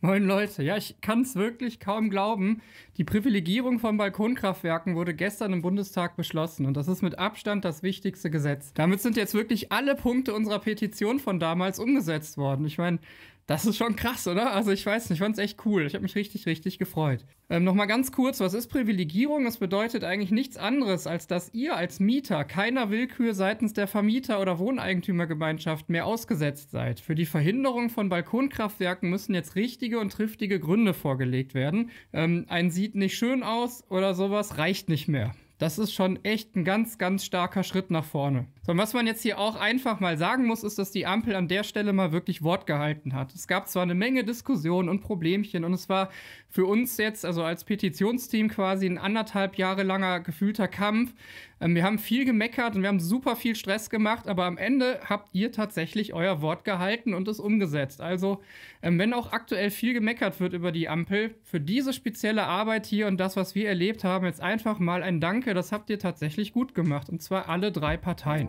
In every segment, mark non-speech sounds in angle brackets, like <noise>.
Moin Leute, ja, ich kann es wirklich kaum glauben. Die Privilegierung von Balkonkraftwerken wurde gestern im Bundestag beschlossen und das ist mit Abstand das wichtigste Gesetz. Damit sind jetzt wirklich alle Punkte unserer Petition von damals umgesetzt worden. Ich meine, das ist schon krass, oder? Also ich weiß nicht, ich fand es echt cool. Ich habe mich richtig, richtig gefreut. Ähm, Nochmal ganz kurz, was ist Privilegierung? Das bedeutet eigentlich nichts anderes, als dass ihr als Mieter keiner Willkür seitens der Vermieter- oder Wohneigentümergemeinschaft mehr ausgesetzt seid. Für die Verhinderung von Balkonkraftwerken müssen jetzt richtige und triftige Gründe vorgelegt werden. Ähm, ein sieht nicht schön aus oder sowas reicht nicht mehr. Das ist schon echt ein ganz, ganz starker Schritt nach vorne. So, und was man jetzt hier auch einfach mal sagen muss, ist, dass die Ampel an der Stelle mal wirklich Wort gehalten hat. Es gab zwar eine Menge Diskussionen und Problemchen und es war für uns jetzt, also als Petitionsteam quasi ein anderthalb Jahre langer gefühlter Kampf, ähm, wir haben viel gemeckert und wir haben super viel Stress gemacht, aber am Ende habt ihr tatsächlich euer Wort gehalten und es umgesetzt. Also, ähm, wenn auch aktuell viel gemeckert wird über die Ampel, für diese spezielle Arbeit hier und das, was wir erlebt haben, jetzt einfach mal ein Danke. Das habt ihr tatsächlich gut gemacht und zwar alle drei Parteien.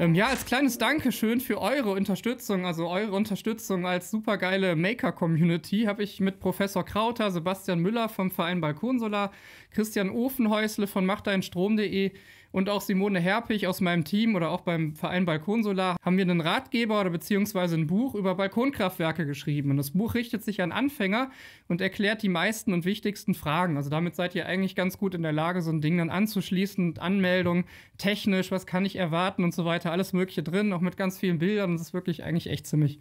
Ähm, ja, als kleines Dankeschön für eure Unterstützung, also eure Unterstützung als supergeile Maker-Community, habe ich mit Professor Krauter, Sebastian Müller vom Verein Balkonsolar, Christian Ofenhäusle von machdeinstrom.de und auch Simone Herpich aus meinem Team oder auch beim Verein Balkonsolar haben wir einen Ratgeber oder beziehungsweise ein Buch über Balkonkraftwerke geschrieben. Und das Buch richtet sich an Anfänger und erklärt die meisten und wichtigsten Fragen. Also damit seid ihr eigentlich ganz gut in der Lage, so ein Ding dann anzuschließen, Anmeldung, technisch, was kann ich erwarten und so weiter, alles Mögliche drin, auch mit ganz vielen Bildern. Und Das ist wirklich eigentlich echt ziemlich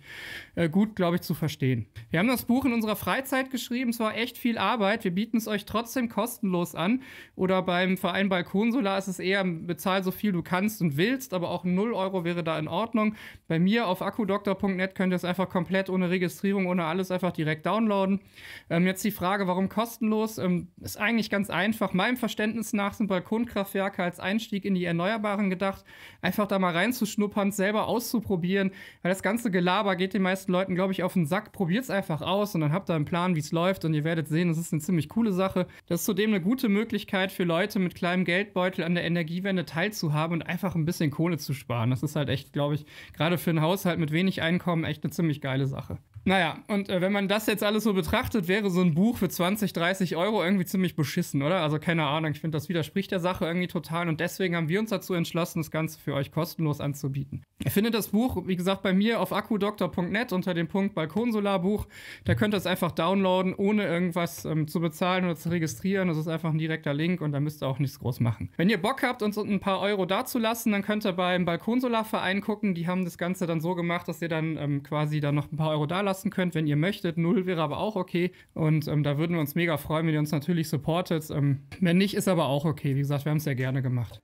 äh, gut, glaube ich, zu verstehen. Wir haben das Buch in unserer Freizeit geschrieben. Es war echt viel Arbeit. Wir bieten es euch trotzdem kostenlos an. Oder beim Verein Balkonsolar ist es eher ähm, bezahl so viel du kannst und willst, aber auch 0 Euro wäre da in Ordnung. Bei mir auf akkudoktor.net könnt ihr es einfach komplett ohne Registrierung, ohne alles einfach direkt downloaden. Ähm, jetzt die Frage, warum kostenlos? Ähm, ist eigentlich ganz einfach. Meinem Verständnis nach sind Balkonkraftwerke als Einstieg in die Erneuerbaren gedacht. Einfach da mal reinzuschnuppern, selber auszuprobieren, weil das ganze Gelaber geht den meisten Leuten, glaube ich, auf den Sack. Probiert es einfach aus und dann habt ihr einen Plan, wie es läuft und ihr werdet sehen, das ist eine ziemlich coole Sache. Das ist zudem eine gute Möglichkeit für Leute mit kleinem Geldbeutel an der Energie Energiewende teilzuhaben und einfach ein bisschen Kohle zu sparen. Das ist halt echt, glaube ich, gerade für einen Haushalt mit wenig Einkommen echt eine ziemlich geile Sache. Naja, und äh, wenn man das jetzt alles so betrachtet, wäre so ein Buch für 20, 30 Euro irgendwie ziemlich beschissen, oder? Also keine Ahnung, ich finde, das widerspricht der Sache irgendwie total und deswegen haben wir uns dazu entschlossen, das Ganze für euch kostenlos anzubieten. Ihr findet das Buch, wie gesagt, bei mir auf akkudoktor.net unter dem Punkt Balkonsolarbuch. Da könnt ihr es einfach downloaden, ohne irgendwas ähm, zu bezahlen oder zu registrieren. Das ist einfach ein direkter Link und da müsst ihr auch nichts groß machen. Wenn ihr Bock habt, uns ein paar Euro dazulassen, dann könnt ihr beim Balkonsolarverein gucken. Die haben das Ganze dann so gemacht, dass ihr dann ähm, quasi dann noch ein paar Euro da lasst kosten könnt, wenn ihr möchtet. Null wäre aber auch okay. Und ähm, da würden wir uns mega freuen, wenn ihr uns natürlich supportet. Ähm, wenn nicht, ist aber auch okay. Wie gesagt, wir haben es sehr gerne gemacht.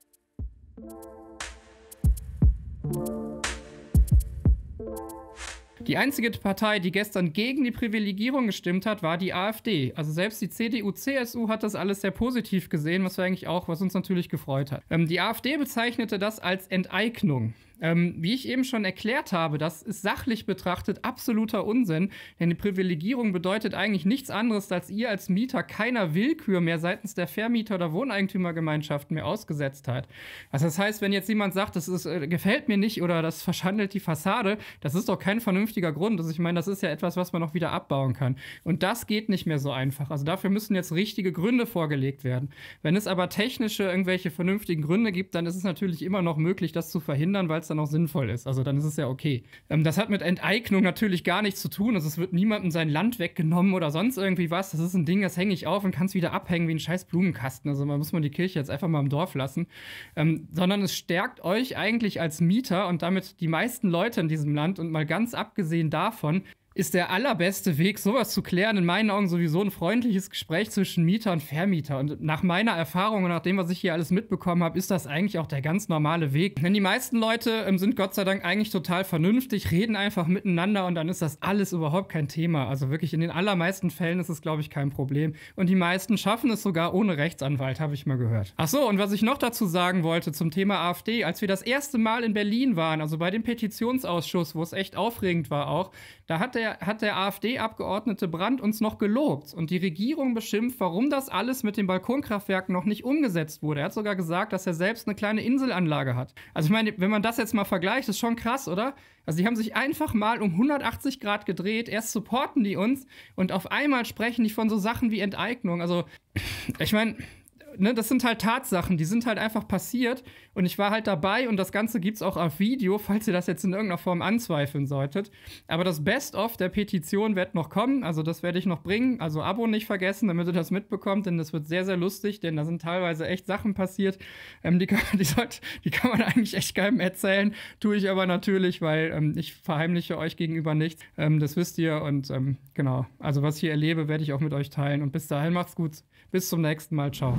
Die einzige Partei, die gestern gegen die Privilegierung gestimmt hat, war die AfD. Also selbst die CDU, CSU hat das alles sehr positiv gesehen, was wir eigentlich auch, was uns natürlich gefreut hat. Ähm, die AfD bezeichnete das als Enteignung. Ähm, wie ich eben schon erklärt habe, das ist sachlich betrachtet absoluter Unsinn, denn die Privilegierung bedeutet eigentlich nichts anderes, als ihr als Mieter keiner Willkür mehr seitens der Vermieter- oder Wohneigentümergemeinschaften mehr ausgesetzt seid. Also das heißt, wenn jetzt jemand sagt, das ist, äh, gefällt mir nicht oder das verschandelt die Fassade, das ist doch kein vernünftiger Grund. Also ich meine, das ist ja etwas, was man auch wieder abbauen kann. Und das geht nicht mehr so einfach. Also dafür müssen jetzt richtige Gründe vorgelegt werden. Wenn es aber technische, irgendwelche vernünftigen Gründe gibt, dann ist es natürlich immer noch möglich, das zu verhindern, weil es dann auch sinnvoll ist. Also dann ist es ja okay. Ähm, das hat mit Enteignung natürlich gar nichts zu tun. Also es wird niemandem sein Land weggenommen oder sonst irgendwie was. Das ist ein Ding, das hänge ich auf und kann es wieder abhängen wie ein scheiß Blumenkasten. Also man muss man die Kirche jetzt einfach mal im Dorf lassen. Ähm, sondern es stärkt euch eigentlich als Mieter und damit die meisten Leute in diesem Land und mal ganz abgesehen davon, ist der allerbeste Weg, sowas zu klären, in meinen Augen sowieso ein freundliches Gespräch zwischen Mieter und Vermieter. Und nach meiner Erfahrung und nach dem, was ich hier alles mitbekommen habe, ist das eigentlich auch der ganz normale Weg. Denn die meisten Leute ähm, sind Gott sei Dank eigentlich total vernünftig, reden einfach miteinander und dann ist das alles überhaupt kein Thema. Also wirklich in den allermeisten Fällen ist es, glaube ich, kein Problem. Und die meisten schaffen es sogar ohne Rechtsanwalt, habe ich mal gehört. Ach so, und was ich noch dazu sagen wollte zum Thema AfD, als wir das erste Mal in Berlin waren, also bei dem Petitionsausschuss, wo es echt aufregend war auch, da hat der der, hat der AfD-Abgeordnete Brandt uns noch gelobt und die Regierung beschimpft, warum das alles mit den Balkonkraftwerken noch nicht umgesetzt wurde. Er hat sogar gesagt, dass er selbst eine kleine Inselanlage hat. Also ich meine, wenn man das jetzt mal vergleicht, ist schon krass, oder? Also die haben sich einfach mal um 180 Grad gedreht, erst supporten die uns und auf einmal sprechen die von so Sachen wie Enteignung. Also ich meine, ne, das sind halt Tatsachen, die sind halt einfach passiert und ich war halt dabei und das Ganze gibt es auch auf Video, <laughs> falls ihr das jetzt in irgendeiner Form anzweifeln solltet. Aber das Best-of der Petition wird noch kommen, also das werde ich noch bringen. Also Abo nicht vergessen, damit ihr das mitbekommt, denn das wird sehr, sehr lustig, denn da sind teilweise echt Sachen passiert, ähm, die, <laughs> kann, die, sollte, die kann man eigentlich echt keinem erzählen. Tue ich aber natürlich, weil ähm, ich verheimliche euch gegenüber nichts. Ähm, das wisst ihr und ähm, genau, also was ich hier erlebe, werde ich auch mit euch teilen und bis dahin macht's gut. Bis zum nächsten Mal. Ciao.